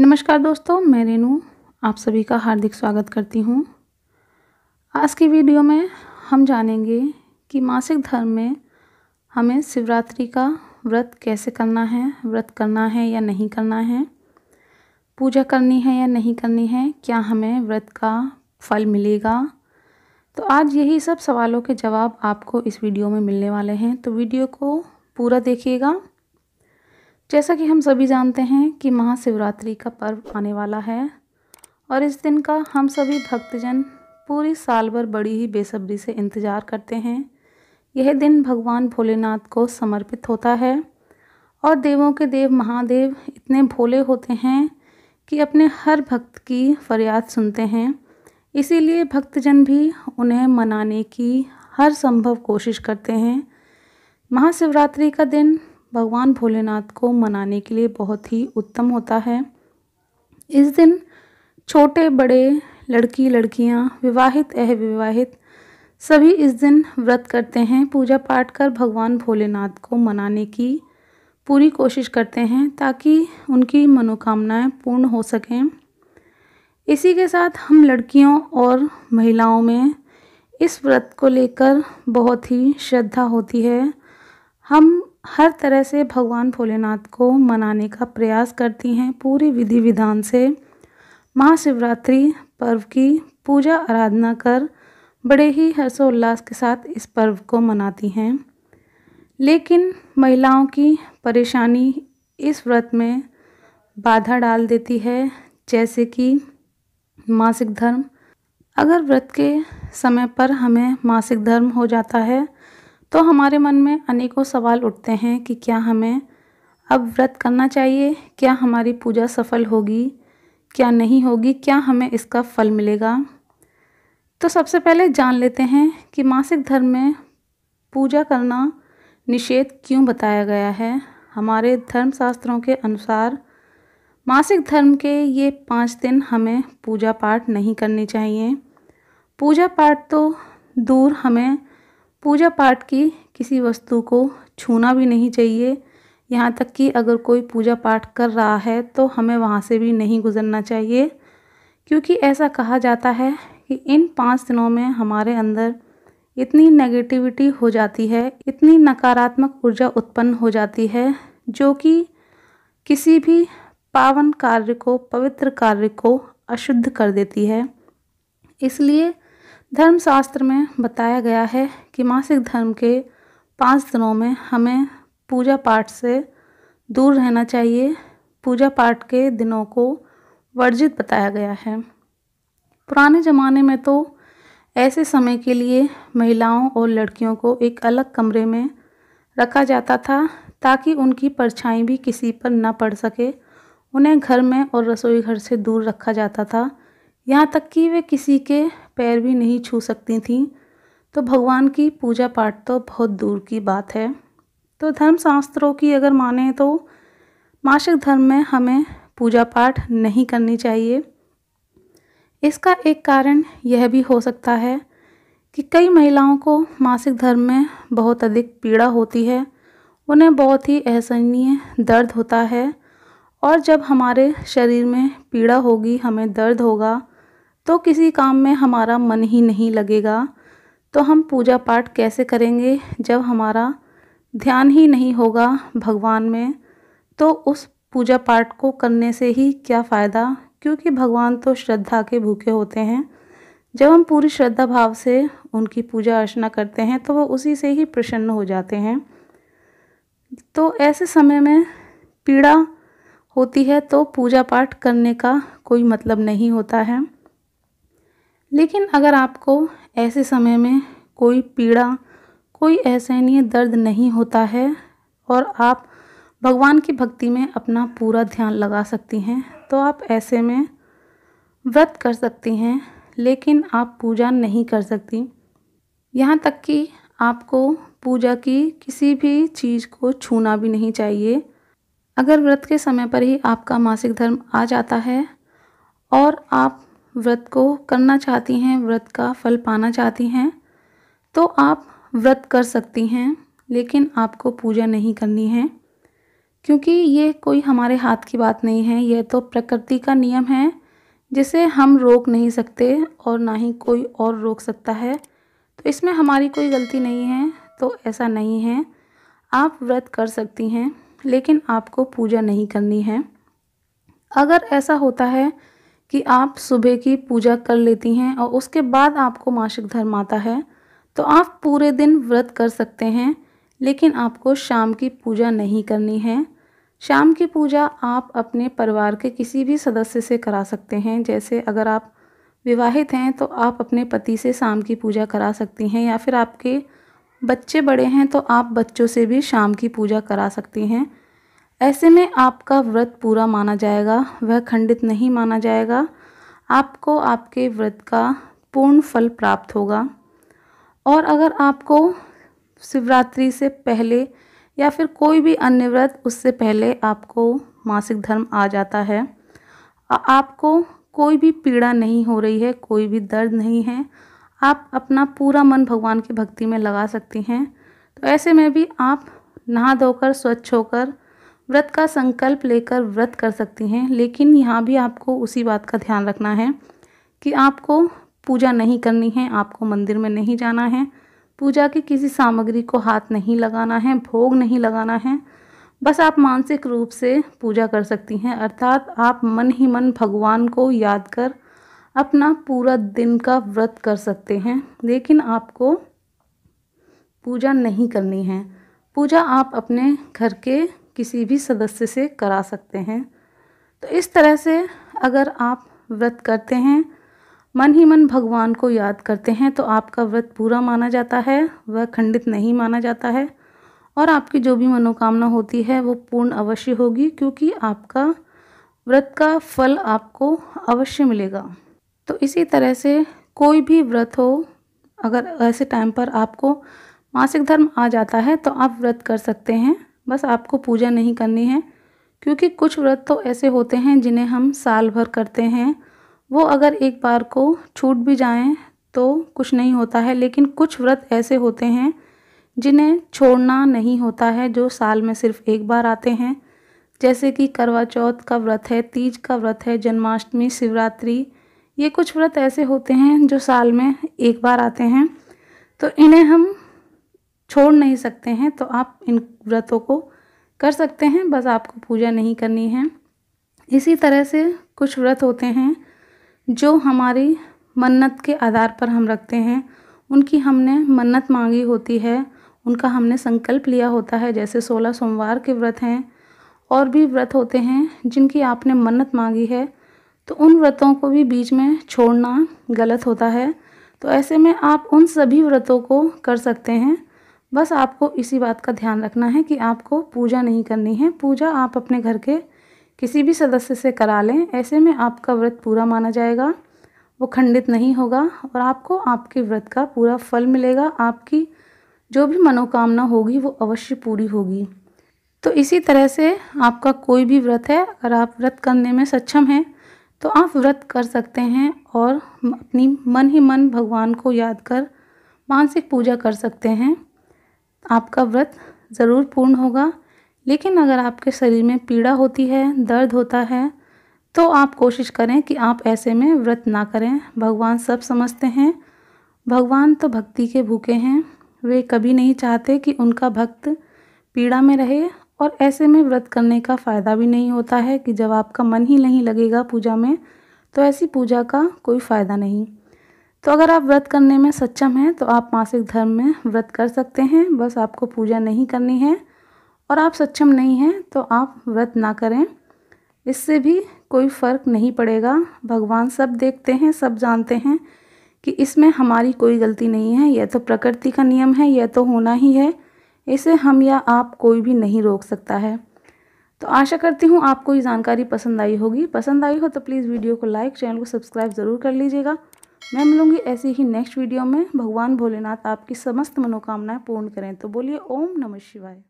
नमस्कार दोस्तों मैं रेनू आप सभी का हार्दिक स्वागत करती हूँ आज की वीडियो में हम जानेंगे कि मासिक धर्म में हमें शिवरात्रि का व्रत कैसे करना है व्रत करना है या नहीं करना है पूजा करनी है या नहीं करनी है क्या हमें व्रत का फल मिलेगा तो आज यही सब सवालों के जवाब आपको इस वीडियो में मिलने वाले हैं तो वीडियो को पूरा देखिएगा जैसा कि हम सभी जानते हैं कि महाशिवरात्रि का पर्व आने वाला है और इस दिन का हम सभी भक्तजन पूरी साल भर बड़ी ही बेसब्री से इंतज़ार करते हैं यह दिन भगवान भोलेनाथ को समर्पित होता है और देवों के देव महादेव इतने भोले होते हैं कि अपने हर भक्त की फरियाद सुनते हैं इसीलिए भक्तजन भी उन्हें मनाने की हर संभव कोशिश करते हैं महाशिवरात्रि का दिन भगवान भोलेनाथ को मनाने के लिए बहुत ही उत्तम होता है इस दिन छोटे बड़े लड़की लड़कियां विवाहित अविवाहित सभी इस दिन व्रत करते हैं पूजा पाठ कर भगवान भोलेनाथ को मनाने की पूरी कोशिश करते हैं ताकि उनकी मनोकामनाएं पूर्ण हो सकें इसी के साथ हम लड़कियों और महिलाओं में इस व्रत को लेकर बहुत ही श्रद्धा होती है हम हर तरह से भगवान भोलेनाथ को मनाने का प्रयास करती हैं पूरी विधि विधान से महाशिवरात्रि पर्व की पूजा आराधना कर बड़े ही हर्षोल्लास के साथ इस पर्व को मनाती हैं लेकिन महिलाओं की परेशानी इस व्रत में बाधा डाल देती है जैसे कि मासिक धर्म अगर व्रत के समय पर हमें मासिक धर्म हो जाता है तो हमारे मन में अनेकों सवाल उठते हैं कि क्या हमें अब व्रत करना चाहिए क्या हमारी पूजा सफल होगी क्या नहीं होगी क्या हमें इसका फल मिलेगा तो सबसे पहले जान लेते हैं कि मासिक धर्म में पूजा करना निषेध क्यों बताया गया है हमारे धर्मशास्त्रों के अनुसार मासिक धर्म के ये पाँच दिन हमें पूजा पाठ नहीं करनी चाहिए पूजा पाठ तो दूर हमें पूजा पाठ की किसी वस्तु को छूना भी नहीं चाहिए यहाँ तक कि अगर कोई पूजा पाठ कर रहा है तो हमें वहाँ से भी नहीं गुजरना चाहिए क्योंकि ऐसा कहा जाता है कि इन पाँच दिनों में हमारे अंदर इतनी नेगेटिविटी हो जाती है इतनी नकारात्मक ऊर्जा उत्पन्न हो जाती है जो कि किसी भी पावन कार्य को पवित्र कार्य को अशुद्ध कर देती है इसलिए धर्मशास्त्र में बताया गया है कि मासिक धर्म के पाँच दिनों में हमें पूजा पाठ से दूर रहना चाहिए पूजा पाठ के दिनों को वर्जित बताया गया है पुराने ज़माने में तो ऐसे समय के लिए महिलाओं और लड़कियों को एक अलग कमरे में रखा जाता था ताकि उनकी परछाई भी किसी पर न पड़ सके उन्हें घर में और रसोई घर से दूर रखा जाता था यहाँ तक कि वे किसी के पैर भी नहीं छू सकती थी तो भगवान की पूजा पाठ तो बहुत दूर की बात है तो धर्मशास्त्रों की अगर माने तो मासिक धर्म में हमें पूजा पाठ नहीं करनी चाहिए इसका एक कारण यह भी हो सकता है कि कई महिलाओं को मासिक धर्म में बहुत अधिक पीड़ा होती है उन्हें बहुत ही असहनीय दर्द होता है और जब हमारे शरीर में पीड़ा होगी हमें दर्द होगा तो किसी काम में हमारा मन ही नहीं लगेगा तो हम पूजा पाठ कैसे करेंगे जब हमारा ध्यान ही नहीं होगा भगवान में तो उस पूजा पाठ को करने से ही क्या फ़ायदा क्योंकि भगवान तो श्रद्धा के भूखे होते हैं जब हम पूरी श्रद्धा भाव से उनकी पूजा अर्चना करते हैं तो वो उसी से ही प्रसन्न हो जाते हैं तो ऐसे समय में पीड़ा होती है तो पूजा पाठ करने का कोई मतलब नहीं होता है लेकिन अगर आपको ऐसे समय में कोई पीड़ा कोई असहनीय दर्द नहीं होता है और आप भगवान की भक्ति में अपना पूरा ध्यान लगा सकती हैं तो आप ऐसे में व्रत कर सकती हैं लेकिन आप पूजा नहीं कर सकती यहाँ तक कि आपको पूजा की किसी भी चीज़ को छूना भी नहीं चाहिए अगर व्रत के समय पर ही आपका मासिक धर्म आ जाता है और आप व्रत को करना चाहती हैं व्रत का फल पाना चाहती हैं तो आप व्रत कर सकती हैं लेकिन आपको पूजा नहीं करनी है क्योंकि ये कोई हमारे हाथ की बात नहीं है यह तो प्रकृति का नियम है जिसे हम रोक नहीं सकते और ना ही कोई और रोक सकता है तो इसमें हमारी कोई गलती नहीं है तो ऐसा नहीं है आप व्रत कर सकती हैं लेकिन आपको पूजा नहीं करनी है अगर ऐसा होता है कि आप सुबह की पूजा कर लेती हैं और उसके बाद आपको मासिक धर्म आता है तो आप पूरे दिन व्रत कर सकते हैं लेकिन आपको शाम की पूजा नहीं करनी है शाम की पूजा आप अपने परिवार के किसी भी सदस्य से करा सकते हैं जैसे अगर आप विवाहित हैं तो आप अपने पति से शाम की पूजा करा सकती हैं या फिर आपके बच्चे बड़े हैं तो आप बच्चों से भी शाम की पूजा करा सकती हैं ऐसे में आपका व्रत पूरा माना जाएगा वह खंडित नहीं माना जाएगा आपको आपके व्रत का पूर्ण फल प्राप्त होगा और अगर आपको शिवरात्रि से पहले या फिर कोई भी अन्य व्रत उससे पहले आपको मासिक धर्म आ जाता है आपको कोई भी पीड़ा नहीं हो रही है कोई भी दर्द नहीं है आप अपना पूरा मन भगवान की भक्ति में लगा सकती हैं तो ऐसे में भी आप नहा धोकर स्वच्छ होकर व्रत का संकल्प लेकर व्रत कर सकती हैं लेकिन यहाँ भी आपको उसी बात का ध्यान रखना है कि आपको पूजा नहीं करनी है आपको मंदिर में नहीं जाना है पूजा की किसी सामग्री को हाथ नहीं लगाना है भोग नहीं लगाना है बस आप मानसिक रूप से पूजा कर सकती हैं अर्थात आप मन ही मन भगवान को याद कर अपना पूरा दिन का व्रत कर सकते हैं लेकिन आपको पूजा नहीं करनी है पूजा आप अपने घर के किसी भी सदस्य से करा सकते हैं तो इस तरह से अगर आप व्रत करते हैं मन ही मन भगवान को याद करते हैं तो आपका व्रत पूरा माना जाता है वह खंडित नहीं माना जाता है और आपकी जो भी मनोकामना होती है वो पूर्ण अवश्य होगी क्योंकि आपका व्रत का फल आपको अवश्य मिलेगा तो इसी तरह से कोई भी व्रत हो अगर ऐसे टाइम पर आपको मासिक धर्म आ जाता है तो आप व्रत कर सकते हैं बस आपको पूजा नहीं करनी है क्योंकि कुछ व्रत तो ऐसे होते हैं जिन्हें हम साल भर करते हैं वो अगर एक बार को छूट भी जाएं तो कुछ नहीं होता है लेकिन कुछ व्रत ऐसे होते हैं जिन्हें छोड़ना नहीं होता है जो साल में सिर्फ एक बार आते हैं जैसे कि करवा चौथ का व्रत है तीज का व्रत है जन्माष्टमी शिवरात्रि ये कुछ व्रत ऐसे होते हैं जो साल में एक बार आते हैं तो इन्हें हम छोड़ नहीं सकते हैं तो आप इन व्रतों को कर सकते हैं बस आपको पूजा नहीं करनी है इसी तरह से कुछ व्रत होते हैं जो हमारी मन्नत के आधार पर हम रखते हैं उनकी हमने मन्नत मांगी होती है उनका हमने संकल्प लिया होता है जैसे सोलह सोमवार के व्रत हैं और भी व्रत होते हैं जिनकी आपने मन्नत मांगी है तो उन व्रतों को भी बीच में छोड़ना गलत होता है तो ऐसे में आप उन सभी व्रतों को कर सकते हैं बस आपको इसी बात का ध्यान रखना है कि आपको पूजा नहीं करनी है पूजा आप अपने घर के किसी भी सदस्य से करा लें ऐसे में आपका व्रत पूरा माना जाएगा वो खंडित नहीं होगा और आपको आपके व्रत का पूरा फल मिलेगा आपकी जो भी मनोकामना होगी वो अवश्य पूरी होगी तो इसी तरह से आपका कोई भी व्रत है अगर आप व्रत करने में सक्षम हैं तो आप व्रत कर सकते हैं और अपनी मन ही मन भगवान को याद कर मानसिक पूजा कर सकते हैं आपका व्रत ज़रूर पूर्ण होगा लेकिन अगर आपके शरीर में पीड़ा होती है दर्द होता है तो आप कोशिश करें कि आप ऐसे में व्रत ना करें भगवान सब समझते हैं भगवान तो भक्ति के भूखे हैं वे कभी नहीं चाहते कि उनका भक्त पीड़ा में रहे और ऐसे में व्रत करने का फ़ायदा भी नहीं होता है कि जब आपका मन ही नहीं लगेगा पूजा में तो ऐसी पूजा का कोई फ़ायदा नहीं तो अगर आप व्रत करने में सक्षम हैं तो आप मासिक धर्म में व्रत कर सकते हैं बस आपको पूजा नहीं करनी है और आप सक्षम नहीं हैं तो आप व्रत ना करें इससे भी कोई फ़र्क नहीं पड़ेगा भगवान सब देखते हैं सब जानते हैं कि इसमें हमारी कोई गलती नहीं है यह तो प्रकृति का नियम है यह तो होना ही है इसे हम या आप कोई भी नहीं रोक सकता है तो आशा करती हूँ आपको ये जानकारी पसंद आई होगी पसंद आई हो तो प्लीज़ वीडियो को लाइक चैनल को सब्सक्राइब ज़रूर कर लीजिएगा मैं मिलूंगी ऐसी ही नेक्स्ट वीडियो में भगवान भोलेनाथ आपकी समस्त मनोकामनाएं पूर्ण करें तो बोलिए ओम नमः शिवाय